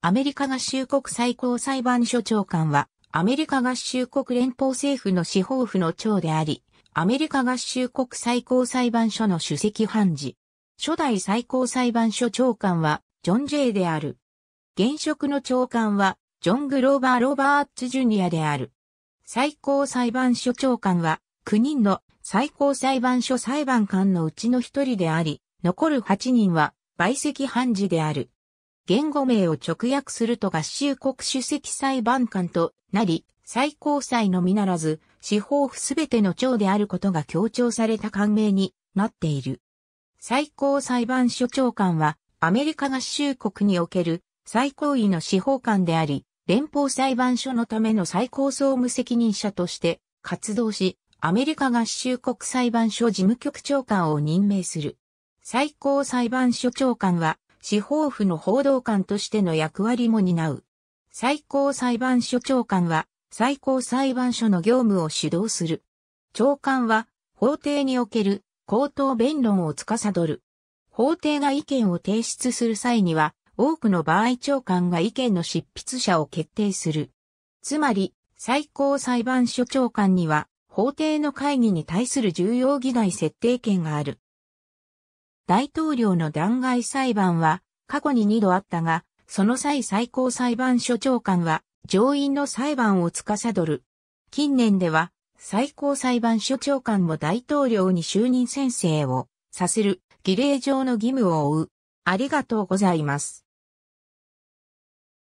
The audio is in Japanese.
アメリカ合衆国最高裁判所長官は、アメリカ合衆国連邦政府の司法府の長であり、アメリカ合衆国最高裁判所の主席判事。初代最高裁判所長官は、ジョン・ジェイである。現職の長官は、ジョン・グローバー・ロバーッツ・ジュニアである。最高裁判所長官は、9人の最高裁判所裁判官のうちの1人であり、残る8人は、陪席判事である。言語名を直訳すると合衆国主席裁判官となり、最高裁のみならず、司法府すべての長であることが強調された官名になっている。最高裁判所長官は、アメリカ合衆国における最高位の司法官であり、連邦裁判所のための最高総務責任者として活動し、アメリカ合衆国裁判所事務局長官を任命する。最高裁判所長官は司法府の報道官としての役割も担う。最高裁判所長官は、最高裁判所の業務を主導する。長官は、法廷における口頭弁論を司る。法廷が意見を提出する際には、多くの場合長官が意見の執筆者を決定する。つまり、最高裁判所長官には、法廷の会議に対する重要議題設定権がある。大統領の弾劾裁判は過去に2度あったが、その際最高裁判所長官は上院の裁判を司る。近年では最高裁判所長官も大統領に就任宣誓をさせる儀礼上の義務を負う。ありがとうございます。